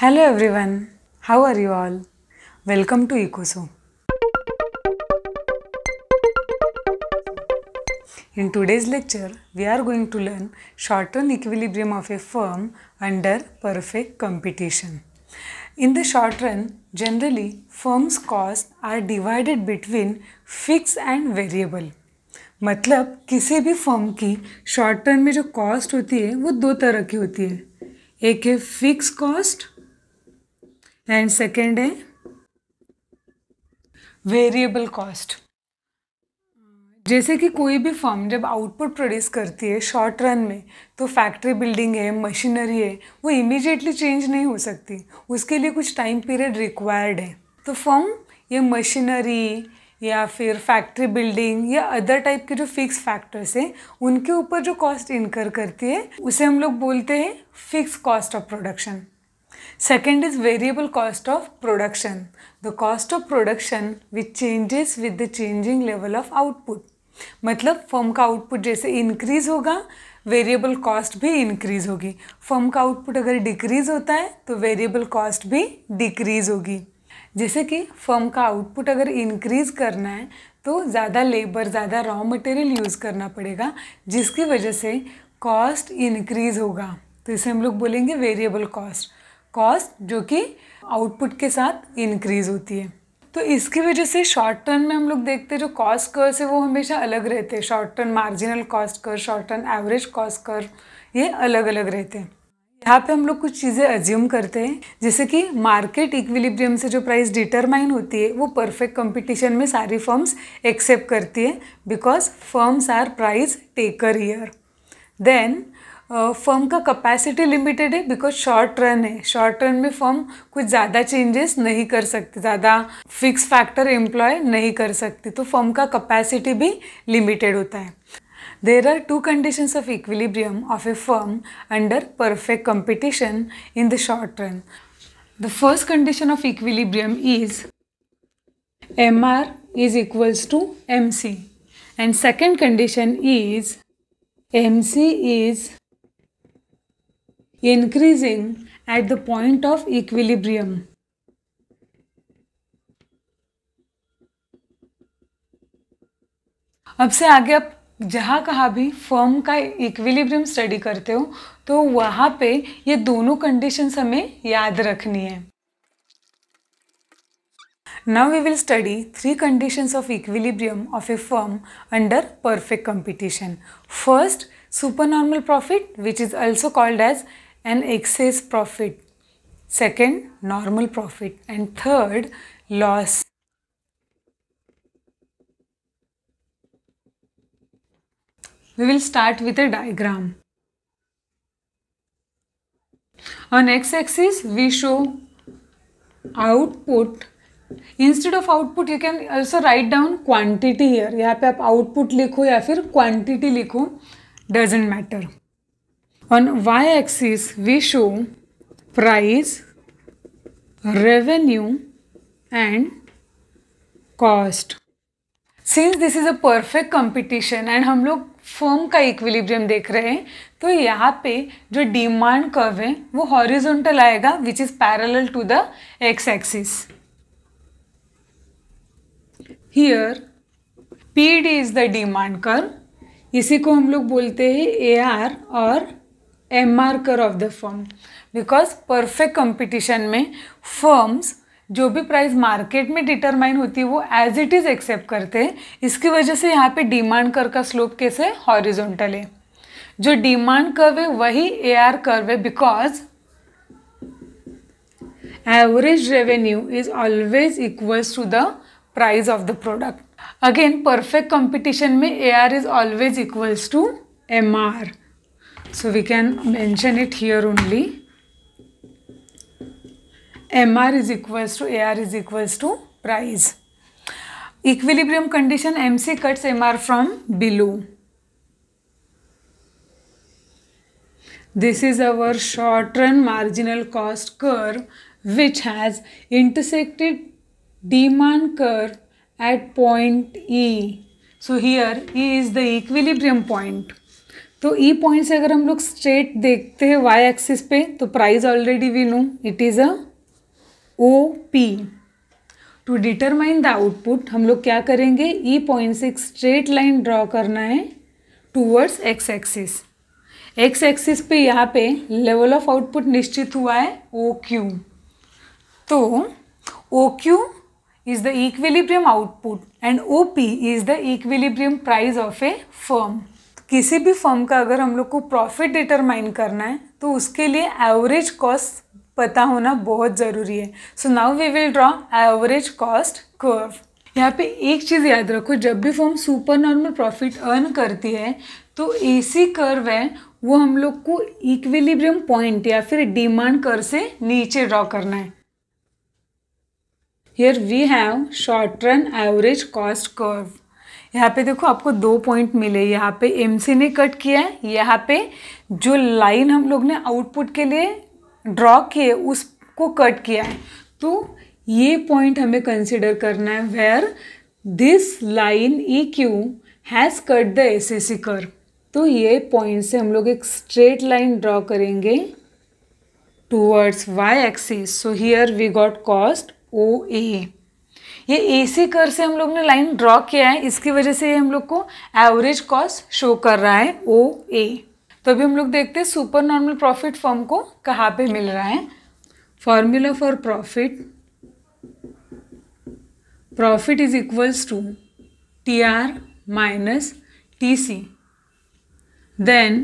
Hello everyone how are you all welcome to Ecoso in today's lecture we are going to learn short short run equilibrium of a firm under perfect competition in the short run generally firms cost are divided between fix and variable मतलब किसी भी firm की short term में जो cost होती है वो दो तरह की होती है एक है फिक्स कॉस्ट एंड सेकेंड है वेरिएबल कॉस्ट जैसे कि कोई भी फर्म जब आउटपुट प्रोड्यूस करती है शॉर्ट रन में तो फैक्ट्री बिल्डिंग है मशीनरी है वो इमीडिएटली चेंज नहीं हो सकती उसके लिए कुछ टाइम पीरियड रिक्वायर्ड है तो फर्म ये मशीनरी या फिर फैक्ट्री बिल्डिंग या अदर टाइप के जो फिक्स फैक्टर्स हैं उनके ऊपर जो कॉस्ट इनकर करती है उसे हम लोग बोलते हैं fix cost of production Second is variable cost of production. The cost of production which changes with the changing level of output. मतलब फर्म का आउटपुट जैसे इंक्रीज होगा वेरिएबल कॉस्ट भी इंक्रीज होगी फर्म का आउटपुट अगर डिक्रीज होता है तो वेरिएबल कॉस्ट भी डिक्रीज होगी जैसे कि फर्म का आउटपुट अगर इंक्रीज करना है तो ज़्यादा लेबर ज़्यादा रॉ मटेरियल यूज़ करना पड़ेगा जिसकी वजह से कॉस्ट इंक्रीज होगा तो इसे हम लोग बोलेंगे वेरिएबल कॉस्ट कॉस्ट जो कि आउटपुट के साथ इंक्रीज़ होती है तो इसकी वजह से शॉर्ट टर्म में हम लोग देखते हैं जो कॉस्ट कर्स है वो हमेशा अलग रहते हैं short term marginal cost curve short term average cost curve ये अलग अलग रहते हैं यहाँ पे हम लोग कुछ चीज़ें अज्यूम करते हैं जैसे कि मार्केट इक्विलिब्रियम से जो प्राइस डिटरमाइन होती है वो परफेक्ट कंपटीशन में सारी फर्म्स एक्सेप्ट करती है because firms are price taker here then firm का कैपेसिटी लिमिटेड है बिकॉज शॉर्ट रन है शॉर्ट रन में फर्म कुछ ज़्यादा चेंजेस नहीं कर सकती ज़्यादा फिक्स फैक्टर एम्प्लॉय नहीं कर सकती तो फर्म का कैपेसिटी भी लिमिटेड होता है there are two condition of equilibrium of a firm under perfect competition in the short run the first condition of equilibrium is M R is equals to M C and second condition is M C is increasing at the point of equilibrium अब से आगे आप जहाँ कहा भी firm का equilibrium study करते हो तो वहाँ पे ये दोनों कंडीशन हमें याद रखनी है now we will study three condition of equilibrium of a firm under perfect competition. First super normal profit which is also called as And excess profit second normal profit and third loss we will start with a diagram on x axis we show output instead of output you can also write down quantity here yahan pe aap output likho ya fir quantity likho doesn't matter On y-axis we show price, revenue and cost. Since this is a perfect competition and हम लोग firm का equilibrium देख रहे हैं तो यहाँ पे जो डिमांड कर्व है वो हॉरिजॉन्टल आएगा which is parallel to the X axis here P D is the demand curve इसी को हम लोग बोलते हैं ए आर और M R curve of the firm because perfect competition में फर्म्स जो भी प्राइस मार्केट में डिटरमाइन होती है वो एज इट इज़ एक्सेप्ट करते हैं इसकी वजह से यहाँ पे डिमांड कर का स्लोप कैसे हॉरिजोनटल है जो डिमांड कर्व है वही ए आर कर्व है because average revenue is always equals to the price of the product again perfect competition में A R is always equals to M R So we can mention it here only. MR is equals to AR is equals to price. Equilibrium condition MC cuts MR from below. This is our short run marginal cost curve which has intersected demand curve at point E. So here E is the equilibrium point. तो ई e point से अगर हम लोग straight देखते हैं Y axis पे तो price already we know it is a O P to determine the output हम लोग क्या करेंगे ई e पॉइंट से एक स्ट्रेट लाइन ड्रॉ करना है towards X axis X axis पे यहाँ पे लेवल ऑफ आउटपुट निश्चित हुआ है ओ क्यू तो O Q is the equilibrium output and O P is the equilibrium price of a firm किसी भी फर्म का अगर हम लोग को प्रॉफिट डिटरमाइन करना है तो उसके लिए एवरेज कॉस्ट पता होना बहुत ज़रूरी है so now we will draw average cost curve यहाँ पे एक चीज़ याद रखो जब भी firm super normal profit earn करती है तो ए सी कर्व है वो हम लोग को इक्विलिब्रियम पॉइंट या फिर डिमांड कर से नीचे ड्रॉ करना है here we have short run average cost curve यहाँ पे देखो आपको दो पॉइंट मिले यहाँ पे एम ने कट किया है यहाँ पे जो लाइन हम लोग ने आउटपुट के लिए ड्रॉ किए उसको कट किया है तो ये पॉइंट हमें कंसिडर करना है where this line E Q has cut the S S C curve तो ये पॉइंट से हम लोग एक स्ट्रेट लाइन ड्रॉ करेंगे towards Y axis so here we got cost O A ये एसी कर से हम लोग ने लाइन ड्रॉ किया है इसकी वजह से ये हम लोग को एवरेज कॉस्ट शो कर रहा है ओ ए तो अभी हम लोग देखते हैं सुपर नॉर्मल प्रॉफिट फॉर्म को कहाँ पे मिल रहा है formula for profit profit is equals to T R minus T C then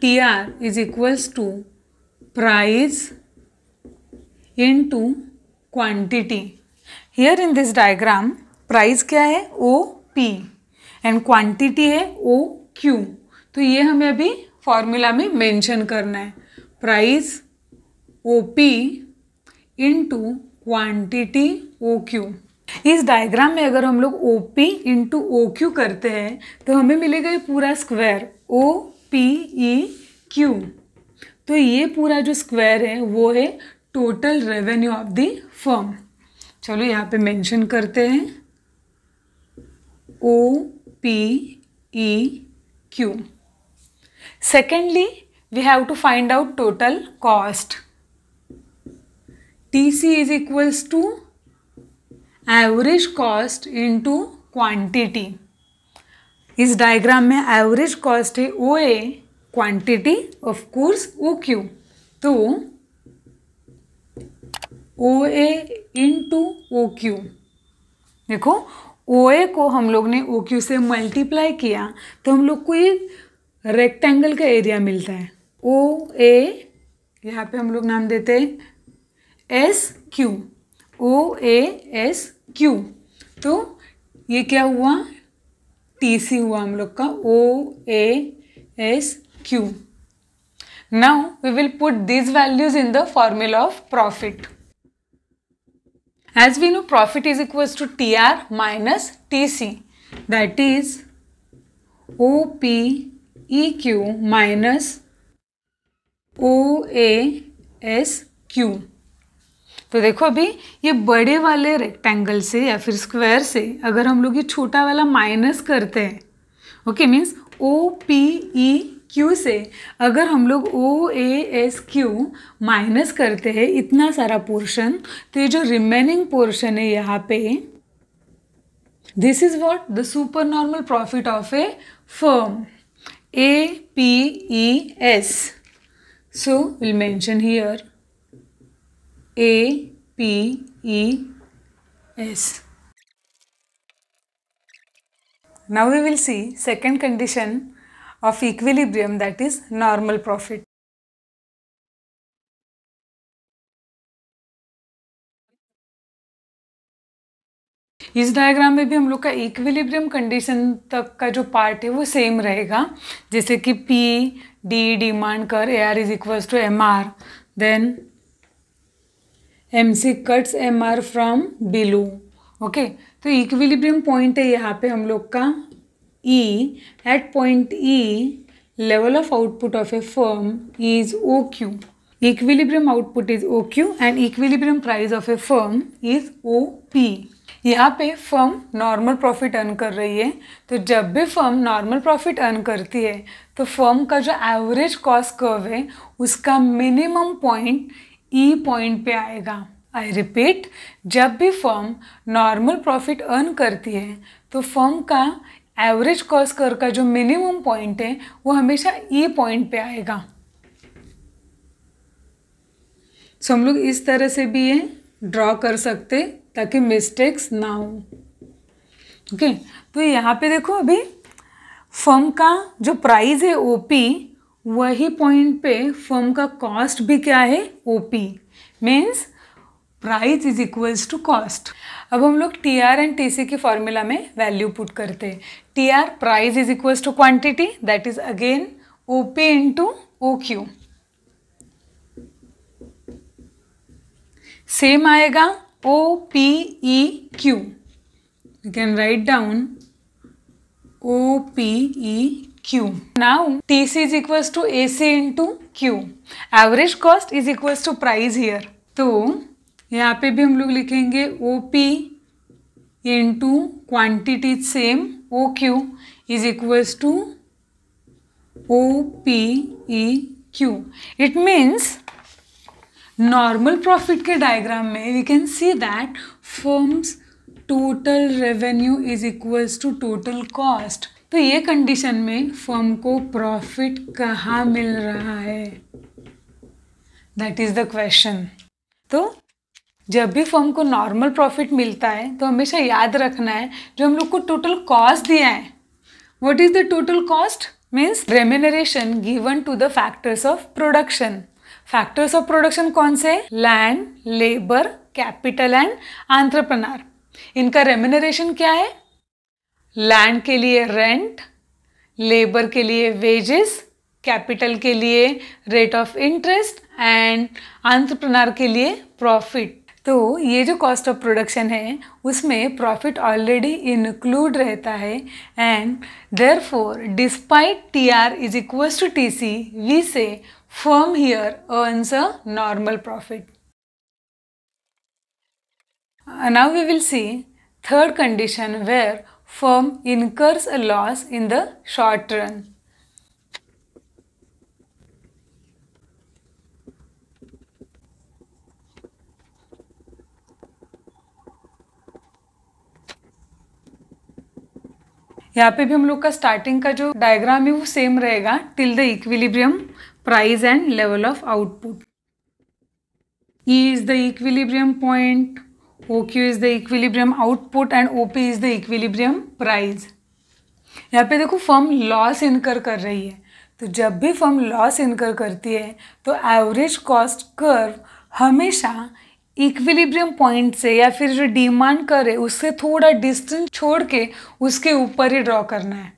T R is equals to price into quantity here in this diagram price क्या है O P and quantity है O Q तो ये हमें अभी formula में mention करना है price O P into quantity O Q इस डायग्राम में अगर हम लोग O P into O Q करते हैं तो हमें मिलेगा ये पूरा square O P E Q तो ये पूरा जो स्क्वायर है वो है total revenue of the firm चलो यहाँ पे मेंशन करते हैं O P E Q secondly we have to find out total cost T C is equals to average cost into to क्वांटिटी इस डायग्राम में एवरेज कॉस्ट है O A quantity of course O Q तो O A in to O Q देखो ओ ए को हम लोग ने ओ क्यू से मल्टीप्लाई किया तो हम लोग को ये रेक्टेंगल का एरिया मिलता है ओ ए यहाँ पे हम लोग नाम देते हैं S Q O A S Q तो ये क्या हुआ टी सी हुआ हम लोग का O A S Q now we will put this values in the formula of profit As we know profit is equals to TR minus TC that is eq minus q तो देखो अभी ये बड़े वाले रेक्टेंगल से या फिर square से अगर हम लोग ये छोटा वाला माइनस करते हैं okay means O P E Q से अगर हम लोग O A S Q minus करते हैं इतना सारा पोर्शन तो ये जो रिमेनिंग पोर्शन है यहाँ पे this is what the super normal profit of a firm A P E S so will mention here A P E S now we will see second condition of equilibrium that is normal profit. इस diagram में भी हम लोग का equilibrium condition तक का जो part है वो सेम रहेगा जैसे कि पी डी डिमांड कर A R is equals to M R then M C cuts M R from below okay तो इक्विलिब्रियम पॉइंट है यहाँ पे हम लोग का E, at point E, level of output of a firm is OQ. Equilibrium output is OQ and equilibrium price of a firm is OP. यहाँ पे firm normal profit earn कर रही है तो जब भी फर्म नॉर्मल प्रॉफिट अर्न करती है तो फर्म का जो एवरेज कॉस्ट कर्व है उसका मिनिमम पॉइंट ई पॉइंट पे आएगा आई रिपीट जब भी फर्म नॉर्मल प्रॉफिट अर्न करती है तो फर्म का एवरेज कॉस्ट कर का जो मिनिमम पॉइंट है वो हमेशा ई e पॉइंट पे आएगा सो हम लोग इस तरह से भी ये ड्रॉ कर सकते ताकि मिस्टेक्स ना हो ओके तो यहाँ पे देखो अभी फर्म का जो प्राइस है ओपी वही पॉइंट पे फर्म का कॉस्ट भी क्या है OP means price is equals to cost अब हम लोग T R and T C की फॉर्मूला में वैल्यू पुट करते हैं T R price is equals to quantity that is again O P to O Q same आएगा O P E Q you can write down O P E C is equals to A C into Q average cost is equals to price here तो यहाँ पे भी हम लोग लिखेंगे O P to quantity same O Q is equals to O P E Q it means normal profit के diagram में we can see that firms total revenue is equals to total cost तो ये condition में firm को profit कहाँ मिल रहा है that is the question तो जब भी फर्म को नॉर्मल प्रॉफिट मिलता है तो हमेशा याद रखना है जो हम लोग को टोटल कॉस्ट दिया है what is the total cost means remuneration given to the factors of production factors of production कौन से land labour capital and entrepreneur इनका रेम्यूनरेशन क्या है लैंड के लिए रेंट लेबर के लिए वेजेस कैपिटल के लिए rate of interest and entrepreneur के लिए प्रॉफिट तो ये जो कॉस्ट ऑफ प्रोडक्शन है उसमें प्रॉफिट ऑलरेडी इंक्लूड रहता है and therefore despite T R is equals to T C we say firm here earns a normal profit now we will see third condition where firm incurs a loss in the short run यहाँ पे भी हम लोग का starting का जो diagram है वो सेम रहेगा till the equilibrium price and level of output E is the equilibrium point O Q is the equilibrium output and O P is the equilibrium price. यहाँ पे देखो फर्म लॉस इनकर कर रही है तो जब भी फर्म लॉस इनकर करती है तो एवरेज कॉस्ट कर्व हमेशा इक्विलिब्रियम पॉइंट से या फिर जो डिमांड करे उससे थोड़ा डिस्टेंस छोड़ के उसके ऊपर ही ड्रॉ करना है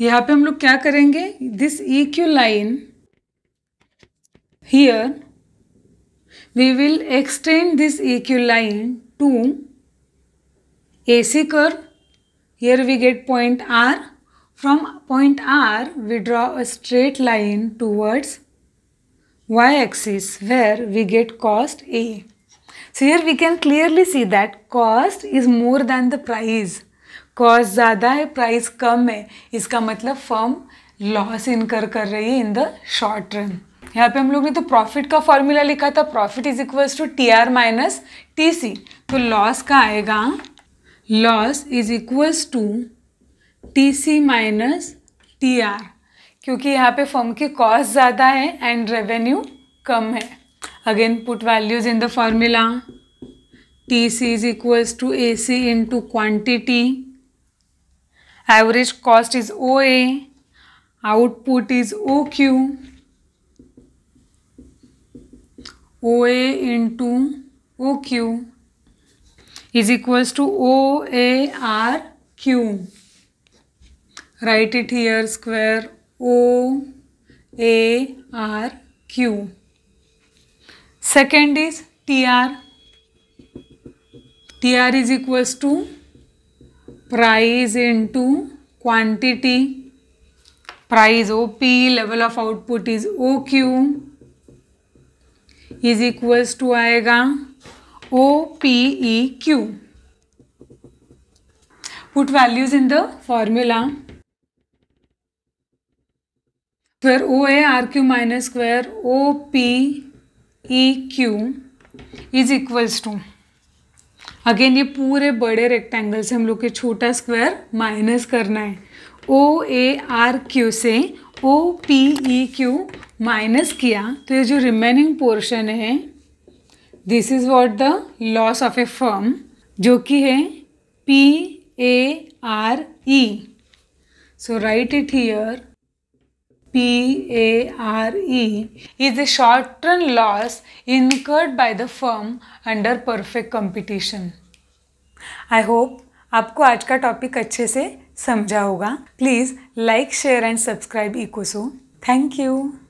यहाँ पे हम लोग क्या करेंगे this EQ Q line here we will extend this EQ line to AC कर here we get point R From point R, we draw a straight line towards y-axis where we get cost A. So here we can clearly see that cost is more than the price. cost ज़्यादा hai price kam hai iska matlab firm loss incur kar rahi है इन the short run यहाँ पे हम लोग ने तो profit का formula लिखा था profit is equals to T R minus T C तो लॉस का आएगा loss is equals to T C minus T R क्योंकि यहाँ पे फर्म की कॉस्ट ज़्यादा है एंड रेवेन्यू कम है again put values in the formula T C is equals to A C into quantity average cost is O A output is O Q O A into O Q is equals to O A R Q right it here square O A R Q second is T R T R is equals to price in to quantity price O P level of output is O Q is equals to आएगा O P E Q put values in the formula O A R Q minus square O P E Q is equals to again ये पूरे बड़े rectangle से हम लोग के छोटा square minus करना है ओ ए आर क्यू से O P E Q minus किया तो ये जो रिमेनिंग पोर्शन है this is what the loss of a firm जो कि है P A R E so right it here PARE is a short term loss incurred by the firm under perfect competition. I hope आपको आज का topic अच्छे से समझा होगा please like share and subscribe इकोसो थैंक यू